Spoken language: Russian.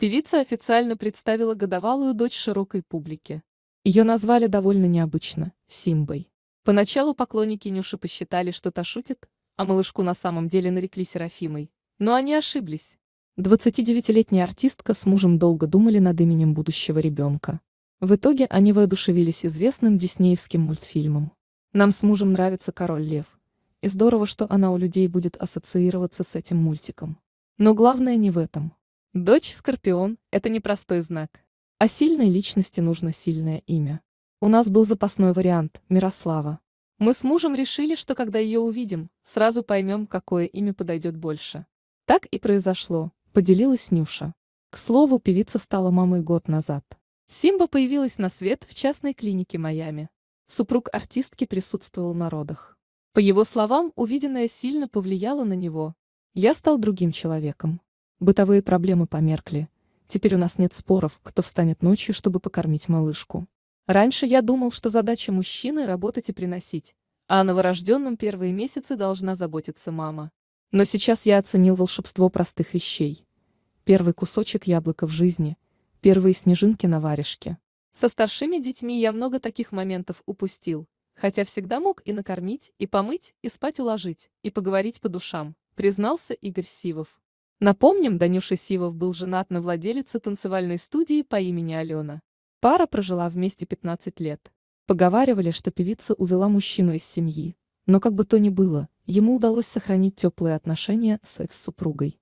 Певица официально представила годовалую дочь широкой публике. Ее назвали довольно необычно – Симбой. Поначалу поклонники Нюши посчитали, что та шутит, а малышку на самом деле нарекли Серафимой. Но они ошиблись. 29-летняя артистка с мужем долго думали над именем будущего ребенка. В итоге они воодушевились известным диснеевским мультфильмом. Нам с мужем нравится «Король лев». И здорово, что она у людей будет ассоциироваться с этим мультиком. Но главное не в этом – Дочь Скорпион – это непростой знак. А сильной личности нужно сильное имя. У нас был запасной вариант – Мирослава. Мы с мужем решили, что когда ее увидим, сразу поймем, какое имя подойдет больше. Так и произошло, поделилась Нюша. К слову, певица стала мамой год назад. Симба появилась на свет в частной клинике Майами. Супруг артистки присутствовал на родах. По его словам, увиденное сильно повлияло на него. Я стал другим человеком. Бытовые проблемы померкли. Теперь у нас нет споров, кто встанет ночью, чтобы покормить малышку. Раньше я думал, что задача мужчины – работать и приносить, а о новорожденном первые месяцы должна заботиться мама. Но сейчас я оценил волшебство простых вещей. Первый кусочек яблока в жизни, первые снежинки на варежке. Со старшими детьми я много таких моментов упустил, хотя всегда мог и накормить, и помыть, и спать уложить, и поговорить по душам, признался Игорь Сивов. Напомним, Данюша Сивов был женат на владелице танцевальной студии по имени Алена. Пара прожила вместе 15 лет. Поговаривали, что певица увела мужчину из семьи, но как бы то ни было, ему удалось сохранить теплые отношения с экс-супругой.